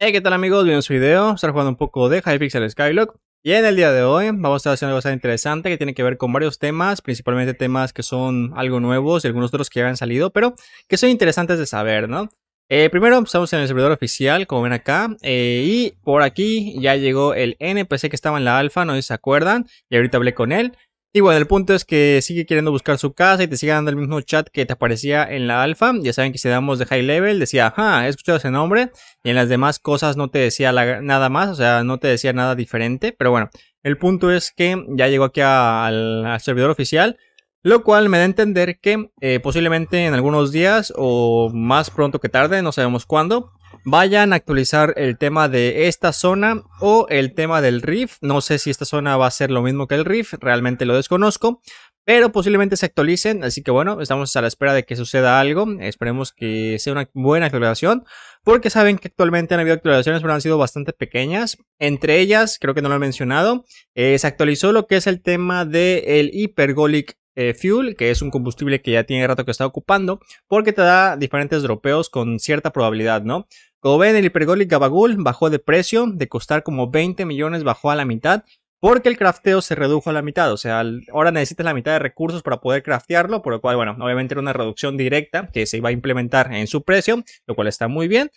Hey, ¿qué tal amigos? Bienvenidos a un video. estar jugando un poco de Hypixel Skylock. Y en el día de hoy vamos a estar haciendo algo bastante interesante que tiene que ver con varios temas, principalmente temas que son algo nuevos y algunos otros que ya han salido, pero que son interesantes de saber, ¿no? Eh, primero estamos en el servidor oficial, como ven acá, eh, y por aquí ya llegó el NPC que estaba en la alfa, no sé si se acuerdan, y ahorita hablé con él. Y bueno, el punto es que sigue queriendo buscar su casa y te sigue dando el mismo chat que te aparecía en la alfa. Ya saben que si damos de high level, decía, ajá, he escuchado ese nombre. Y en las demás cosas no te decía nada más, o sea, no te decía nada diferente. Pero bueno, el punto es que ya llegó aquí al, servidor oficial. Lo cual me da a entender que eh, posiblemente en algunos días o más pronto que tarde, no sabemos cuándo, vayan a actualizar el tema de esta zona o el tema del Rift. No sé si esta zona va a ser lo mismo que el Rift, realmente lo desconozco, pero posiblemente se actualicen, así que bueno, estamos a la espera de que suceda algo, esperemos que sea una buena actualización, porque saben que actualmente han habido actualizaciones, pero han sido bastante pequeñas, entre ellas, creo que no lo he mencionado, eh, se actualizó lo que es el tema del el Hypergolic eh, Fuel, que es un combustible que ya tiene rato que está ocupando, porque te da diferentes dropeos con cierta probabilidad, ¿no? Como ven, el hipergol y bajó de precio, de costar como 20 millones bajó a la mitad, porque el crafteo se redujo a la mitad, o sea, ahora necesitas la mitad de recursos para poder craftearlo, por lo cual, bueno, obviamente era una reducción directa que se iba a implementar en su precio, lo cual está muy bien.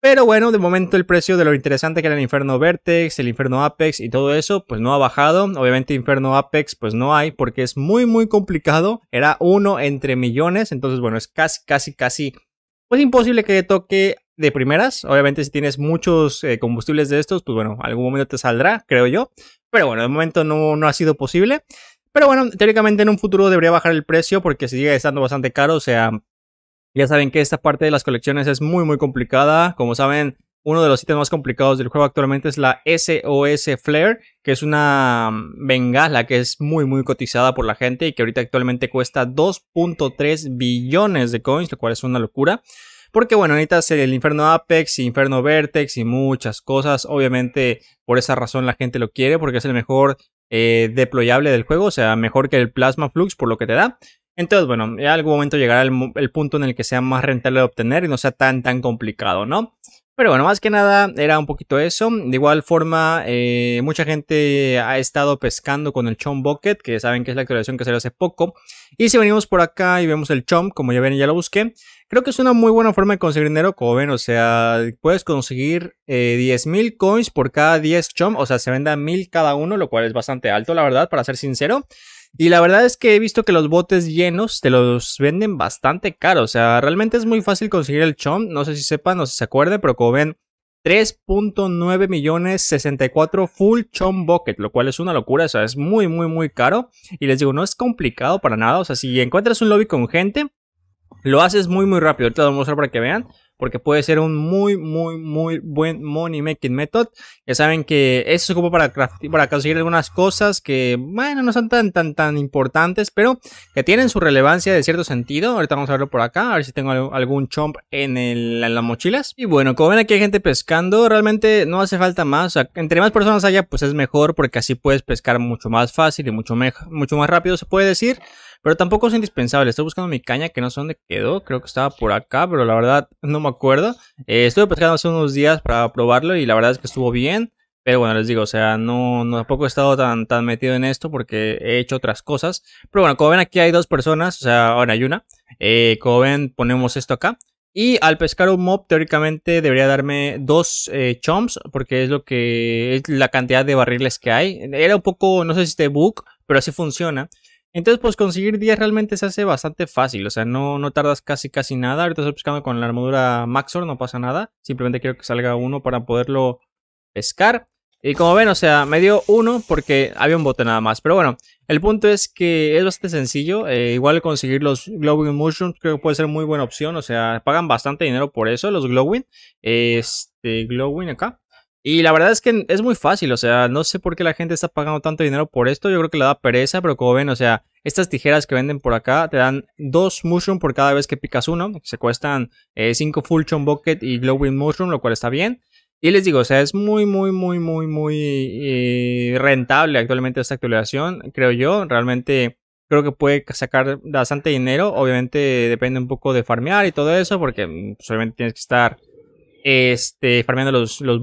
Pero bueno, de momento el precio de lo interesante que era el Inferno Vertex, el Inferno Apex y todo eso, pues no ha bajado. Obviamente Inferno Apex pues no hay porque es muy muy complicado. Era uno entre millones, entonces bueno, es casi casi casi pues imposible que toque de primeras. Obviamente, si tienes muchos eh, combustibles de estos, pues bueno, algún momento te saldrá, creo yo. Pero bueno, de momento no, no ha sido posible. Pero bueno, teóricamente en un futuro debería bajar el precio porque sigue estando bastante caro. O sea, ya saben que esta parte de las colecciones es muy, muy complicada. Como saben, uno de los ítems más complicados del juego actualmente es la SOS Flare, que es una mm, bengala que es muy muy cotizada por la gente y que ahorita actualmente cuesta 2.3 billones de coins, lo cual es una locura. Porque bueno, necesitas el Inferno Apex, Inferno Vertex y muchas cosas. Obviamente, por esa razón la gente lo quiere, porque es el mejor eh, deployable del juego, o sea, mejor que el Plasma Flux por lo que te da. Entonces, bueno, en algún momento llegará el, el punto en el que sea más rentable de obtener y no sea tan, tan complicado, ¿no? Pero bueno, más que nada era un poquito eso. De igual forma, eh, mucha gente ha estado pescando con el chom Bucket, que saben que es la actualización que salió hace poco. Y si venimos por acá y vemos el chom como ya ven, ya lo busqué. Creo que es una muy buena forma de conseguir dinero, como ven, o sea, puedes conseguir eh, 10.000 coins por cada 10 chom o sea, se venda 1.000 cada uno, lo cual es bastante alto, la verdad, para ser sincero. Y la verdad es que he visto que los botes llenos te los venden bastante caro. O sea, realmente es muy fácil conseguir el chom. No sé si sepan o si se acuerden, pero como ven, 3.9 millones 64 full chom bucket, lo cual es una locura. O sea, es muy, muy, muy caro. Y les digo, no es complicado para nada. O sea, si encuentras un lobby con gente, lo haces muy, muy rápido. Ahorita lo voy a mostrar para que vean porque puede ser un muy, muy, muy buen money making method. Ya saben que eso es como para, para conseguir algunas cosas que, bueno, no son tan, tan, tan importantes, pero que tienen su relevancia de cierto sentido. Ahorita vamos a verlo por acá, a ver si tengo algún chomp en, las mochilas. Y bueno, como ven aquí hay gente pescando, realmente no hace falta más. O sea, entre más personas haya, pues es mejor, porque así puedes pescar mucho más fácil y mucho, mucho más rápido, se puede decir. Pero tampoco es indispensable. Estoy buscando mi caña, que no sé dónde quedó. Creo que estaba por acá, pero la verdad no me acuerdo. Eh, estuve pescando hace unos días para probarlo y la verdad es que estuvo bien. Pero bueno, les digo, o sea, no, tampoco he estado tan, tan metido en esto porque he hecho otras cosas. Pero bueno, como ven aquí hay dos personas, o sea, ahora hay una. Eh, como ven, ponemos esto acá. Y al pescar un mob, teóricamente debería darme dos eh, chomps, porque es lo que es la cantidad de barriles que hay. Era un poco, no sé si este bug, pero así funciona. Entonces, pues conseguir 10 realmente se hace bastante fácil. O sea, no, no tardas casi casi nada. Ahorita estoy pescando con la armadura Maxor, no pasa nada. Simplemente quiero que salga uno para poderlo pescar. Y como ven, o sea, me dio uno porque había un bote nada más. Pero bueno, el punto es que es bastante sencillo. Eh, igual conseguir los Glowing Mushrooms creo que puede ser muy buena opción. O sea, pagan bastante dinero por eso, los Glowing. Este, Glowing acá. Y la verdad es que es muy fácil, o sea, no sé por qué la gente está pagando tanto dinero por esto, yo creo que le da pereza, pero como ven, o sea, estas tijeras que venden por acá te dan dos mushroom por cada vez que picas uno, se cuestan eh, cinco full Fulchon Bucket y Glowing Mushroom, lo cual está bien. Y les digo, o sea, es muy, muy, muy, muy, muy eh, rentable actualmente esta actualización, creo yo, realmente creo que puede sacar bastante dinero, obviamente depende un poco de farmear y todo eso, porque mm, obviamente tienes que estar este, farmeando los, los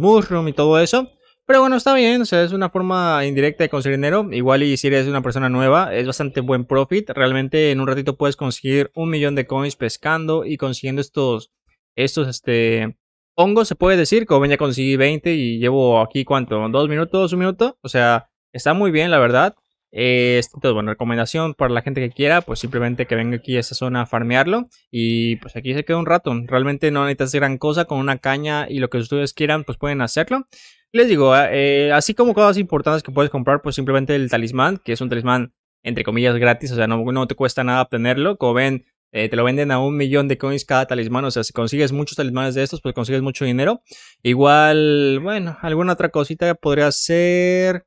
y todo eso. Pero bueno, está bien, o sea, es una forma indirecta de conseguir dinero. Igual y si eres una persona nueva, es bastante buen profit. Realmente en un ratito puedes conseguir un millón de coins pescando y consiguiendo estos, estos, este, hongos, se puede decir. Como ven, ya conseguí 20 y llevo aquí, ¿cuánto? ¿Dos minutos? ¿Un minuto? O sea, está muy bien, la verdad entonces, eh, bueno, recomendación para la gente que quiera, pues simplemente que venga aquí a esa zona a farmearlo y pues aquí se queda un rato. Realmente no necesitas gran cosa, con una caña y lo que ustedes quieran, pues pueden hacerlo. Les digo, ah, eh, así como cosas importantes que puedes comprar, pues simplemente el talismán, que es un talismán entre comillas gratis, o sea, no, no te cuesta nada obtenerlo. Como ven, eh, te lo venden a un millón de coins cada talismán. O sea, si consigues muchos talismanes de estos, pues consigues mucho dinero. Igual, bueno, alguna otra cosita podría ser.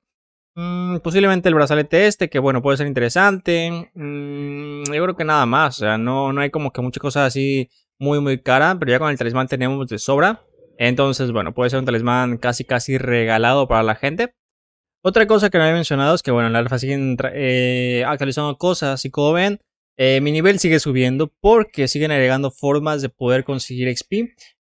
Mm, posiblemente el brazalete este, que bueno, puede ser interesante. Mm, yo creo que nada más. O sea, no, no hay como que muchas cosas así muy, muy cara. Pero ya con el talismán tenemos de sobra. Entonces, bueno, puede ser un talismán casi, casi regalado para la gente. Otra cosa que no he mencionado es que, bueno, en la alfa siguen eh, actualizando cosas. Y como ven, eh, mi nivel sigue subiendo porque siguen agregando formas de poder conseguir XP.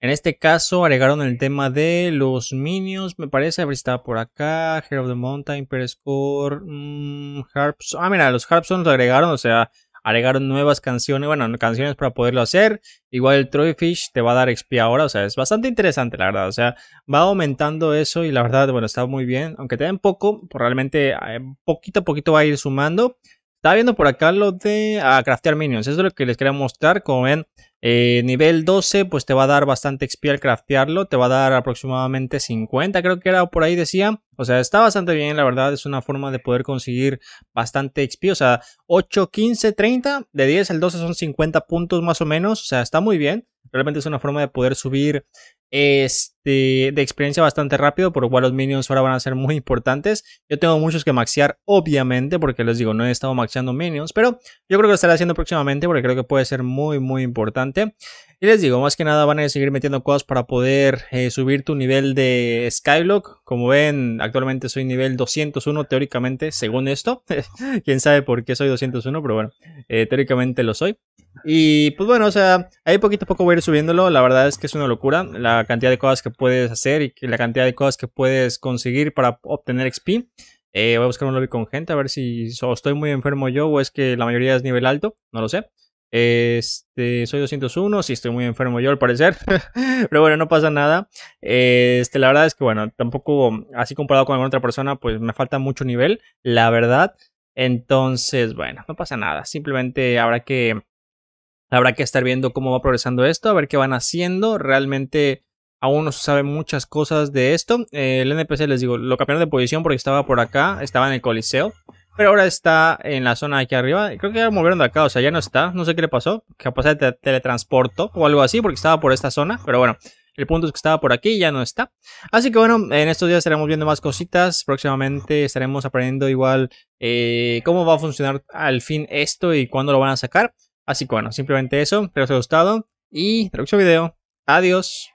En este caso agregaron el tema de los minions, me parece. A estado por acá. Hero of the Mountain, Perescore, mm, Harps. Ah, mira, los Harpson los agregaron, o sea, agregaron nuevas canciones, bueno, canciones para poderlo hacer. Igual el Troyfish te va a dar XP ahora, o sea, es bastante interesante, la verdad. O sea, va aumentando eso y la verdad, bueno, está muy bien. Aunque te den poco, pues realmente eh, poquito a poquito va a ir sumando. Estaba viendo por acá lo de a ah, craftear minions. Eso es lo que les quería mostrar. Como ven, eh, nivel 12 pues te va a dar bastante XP al craftearlo. Te va a dar aproximadamente 50, creo que era por ahí decía. O sea, está bastante bien, la verdad. Es una forma de poder conseguir bastante XP. O sea, 8, 15, 30. De 10 al 12 son 50 puntos más o menos. O sea, está muy bien. Realmente es una forma de poder subir este, de experiencia bastante rápido, por lo cual los minions ahora van a ser muy importantes. Yo tengo muchos que maxear, obviamente, porque les digo, no he estado maxeando minions, pero yo creo que lo estaré haciendo próximamente porque creo que puede ser muy, muy importante. Y les digo, más que nada van a seguir metiendo cosas para poder eh, subir tu nivel de Skyblock. Como ven, actualmente soy nivel 201 teóricamente, según esto. Quién sabe por qué soy 201, pero bueno, eh, teóricamente lo soy. Y pues bueno, o sea, ahí poquito a poco voy a ir subiéndolo. La verdad es que es una locura la cantidad de cosas que puedes hacer y la cantidad de cosas que puedes conseguir para obtener XP. Eh, voy a buscar un lobby con gente a ver si estoy muy enfermo yo o es que la mayoría es nivel alto, no lo sé. Este, soy 201, sí estoy muy enfermo yo al parecer, pero bueno, no pasa nada. Este, la verdad es que bueno, tampoco así comparado con alguna otra persona, pues me falta mucho nivel, la verdad. Entonces, bueno, no pasa nada, simplemente habrá que habrá que estar viendo cómo va progresando esto, a ver qué van haciendo, realmente aún no se sabe muchas cosas de esto. Eh, el NPC les digo, lo cambiaron de posición porque estaba por acá, estaba en el Coliseo. Pero ahora está en la zona de aquí arriba. Creo que ya movieron de acá, o sea, ya no está. No sé qué le pasó. Capaz de teletransporto teletransportó o algo así, porque estaba por esta zona. Pero bueno, el punto es que estaba por aquí y ya no está. Así que bueno, en estos días estaremos viendo más cositas. Próximamente estaremos aprendiendo igual eh, cómo va a funcionar al fin esto y cuándo lo van a sacar. Así que bueno, simplemente eso. Espero que os haya gustado y hasta el próximo video. Adiós.